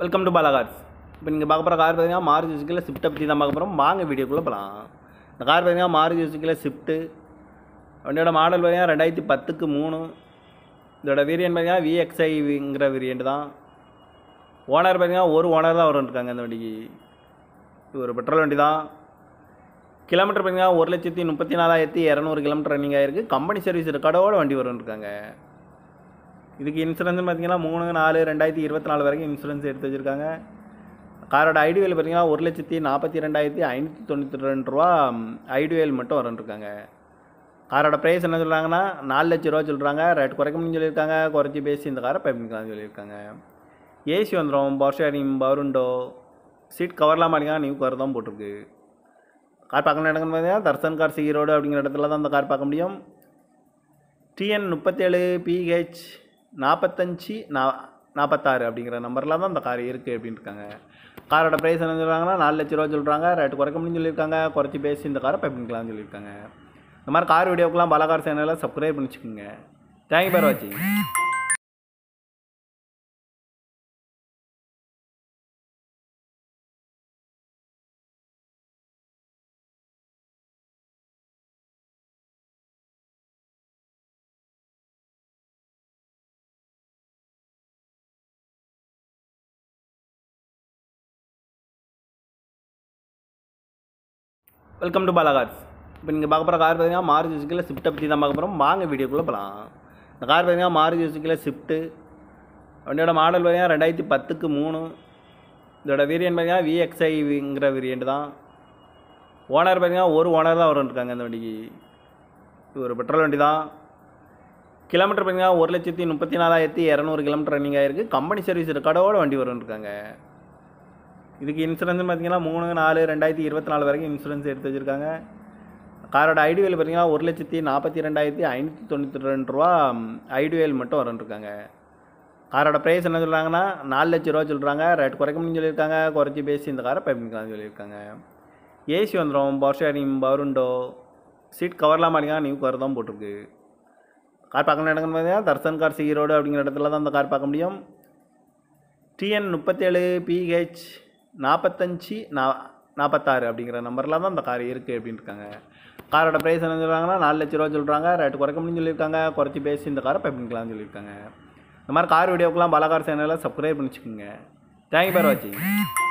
welcome to Bala Cars இப்போ நீங்கள் பார்க்க போகிற கார் பார்த்தீங்கன்னா மார்க் ஜூசிக்கில் ஷிஃப்ட்டை பற்றி தான் பார்க்க போகிறோம் வாங்க வீடியோக்குள்ளே போகலாம் இந்த கார் பார்த்தீங்கன்னா மார்க் ஜூசிக்கில் ஷிஃப்ட்டு வண்டியோட மாடல் பார்த்தீங்கன்னா ரெண்டாயிரத்தி பத்துக்கு மூணு இதோட வேரியன்ட் பார்த்தீங்கன்னா விஎக்ஸ்ஐங்கிற வேரியன்ட் தான் ஓனர் பார்த்தீங்கன்னா ஒரு ஓனர் தான் இருக்காங்க இந்த வண்டிக்கு இது ஒரு பெட்ரோல் வண்டி தான் கிலோமீட்டர் பார்த்தீங்கன்னா ஒரு லட்சத்தி முப்பத்தி நாலாயிரத்தி இரநூறு கிலோமீட்டர் ரன்னிங் ஆகிருக்கு கம்பெனி சர்வீஸ் ரெக்கார்டோட வண்டி வரும்னு இதுக்கு இன்சூரன்ஸ் பார்த்தீங்கன்னா மூணு நாலு ரெண்டாயிரத்தி இருபத்தி நாலு வரைக்கும் இன்சூரன்ஸ் எடுத்து வச்சுருக்காங்க காரோட ஐடிவேல் பார்த்தீங்கன்னா ஒரு லட்சத்தி நாற்பத்தி ரெண்டாயிரத்தி ஐநூற்றி தொண்ணூற்றி ரெண்டு ரூபா ஐடிவேல் மட்டும் வரன்ட்ருக்காங்க காரோட ப்ரைஸ் என்ன சொல்கிறாங்கன்னா நாலு லட்ச ரூபா சொல்கிறாங்க ரேட் குறைக்கணும்னு சொல்லியிருக்காங்க குறைச்சி பேசி இந்த காரை பயன்படுத்தலாம்னு சொல்லியிருக்காங்க ஏசி வந்துடும் பவர் ஷேரிங் பவருண்டோ சீட் கவர்லாம் மாட்டிங்கன்னா நியூ கார் தான் போட்டிருக்கு கார் பார்க்கணும் இடங்கன்னு பார்த்தீங்கன்னா தர்சன் கார் சி ரோடு அப்படிங்கிற இடத்துல தான் அந்த கார் பார்க்க முடியும் டிஎன் முப்பத்தேழு பிஹெச் நாற்பத்தஞ்சி நா நாற்பத்தாறு அப்படிங்கிற நம்பரில் தான் அந்த கார் இருக்குது அப்படின்னு இருக்காங்க காரோட ப்ரைஸ் என்ன சொல்கிறாங்கன்னா நாலு லட்ச ரூபா சொல்கிறாங்க ரேட்டு குறைக்க முடியும்னு சொல்லியிருக்காங்க குறைச்சி பேசி இந்த காரை பை பண்ணிக்கலாம்னு சொல்லியிருக்காங்க இந்த மாதிரி கார் வீடியோக்கெலாம் பலகார் சேனலில் சப்ஸ்கிரைப் பண்ணிச்சுக்கோங்க தேங்க்யூ பார் வாட்சிங் வெல்கம் டு பாலா கார்ஸ் இப்போ நீங்கள் பார்க்க போகிற கார் பார்த்தீங்கன்னா மாறு ஜூசிக்கில் ஸ்விஃப்ட்டை பற்றி தான் பார்க்க போகிறோம் வாங்க வீடியோக்குள்ளே போகலாம் இந்த கார் பார்த்தீங்கன்னா மாறு ஜூசிக்கில் ஸ்விஃப்ட்டு வண்டியோட மாடல் பார்த்தீங்கன்னா ரெண்டாயிரத்தி பத்துக்கு மூணு இதோட வேரியன்ட் பார்த்தீங்கன்னா விஎக்ஸ்ஐவிங்கிற வேரியன்ட் தான் ஓனர் பார்த்தீங்கன்னா ஒரு ஓனர் தான் வரும் இந்த வண்டிக்கு இது ஒரு பெட்ரோல் வண்டி தான் கிலோமீட்டர் பார்த்தீங்கன்னா ஒரு லட்சத்தி முப்பத்தி நாலாயிரத்தி இரநூறு கிலோமீட்டர் ரன்னிங் ஆகிருக்கு கம்பெனி சர்வீஸ் ரெக்கார்டோட வண்டி வரும் இருக்காங்க இதுக்கு இன்சூரன்ஸ் பார்த்தீங்கன்னா மூணு நாலு ரெண்டாயிரத்தி இருபத்தி நாலு வரைக்கும் இன்சூரன்ஸ் எடுத்து வச்சுருக்காங்க காரோட ஐடிவேல் பார்த்தீங்கன்னா ஒரு லட்சத்தி நாற்பத்தி ரெண்டாயிரத்தி ஐநூற்றி தொண்ணூற்றி ரெண்டு ரூபா ஐடிவேல் மட்டும் வரன்ட்ருக்காங்க காரோட ப்ரைஸ் என்ன சொல்கிறாங்கன்னா நாலு லட்ச ரூபா சொல்கிறாங்க ரேட் குறைக்கணும்னு சொல்லியிருக்காங்க குறைச்சி பேசி இந்த காரை பயன்படுத்தலாம்னு சொல்லியிருக்காங்க ஏசி வந்துடும் பவர் ஷேரிங் பவருண்டோ சீட் கவர்லாம் மாட்டிங்கன்னா நியூ கவர் தான் போட்டிருக்கு கார் பார்க்கணும் இடங்கன்னு பார்த்தீங்கன்னா தர்சன் கார் சீரோடு அப்படிங்கிற இடத்துல தான் அந்த கார் பார்க்க முடியும் டிஎன் முப்பத்தேழு பிஹெச் நாற்பத்தஞ்சி நா நாற்பத்தாறு அப்படிங்கிற நம்பரில் தான் அந்த கார் இருக்குது அப்படின்னு இருக்காங்க காரோட ப்ரைஸ் என்ன சொல்கிறாங்கன்னா நாலு லட்ச ரூபா சொல்கிறாங்க ரேட்டு குறைக்க முடியும்னு சொல்லியிருக்காங்க குறைச்சி பேசி இந்த காரை பண்ணிக்கலாம்னு சொல்லியிருக்காங்க இந்த மாதிரி கார் வீடியோக்கெல்லாம் பலகார் சேனலில் சப்ஸ்கிரைப் பண்ணிச்சுக்கோங்க தேங்க்யூ ஃபார் வாட்சிங்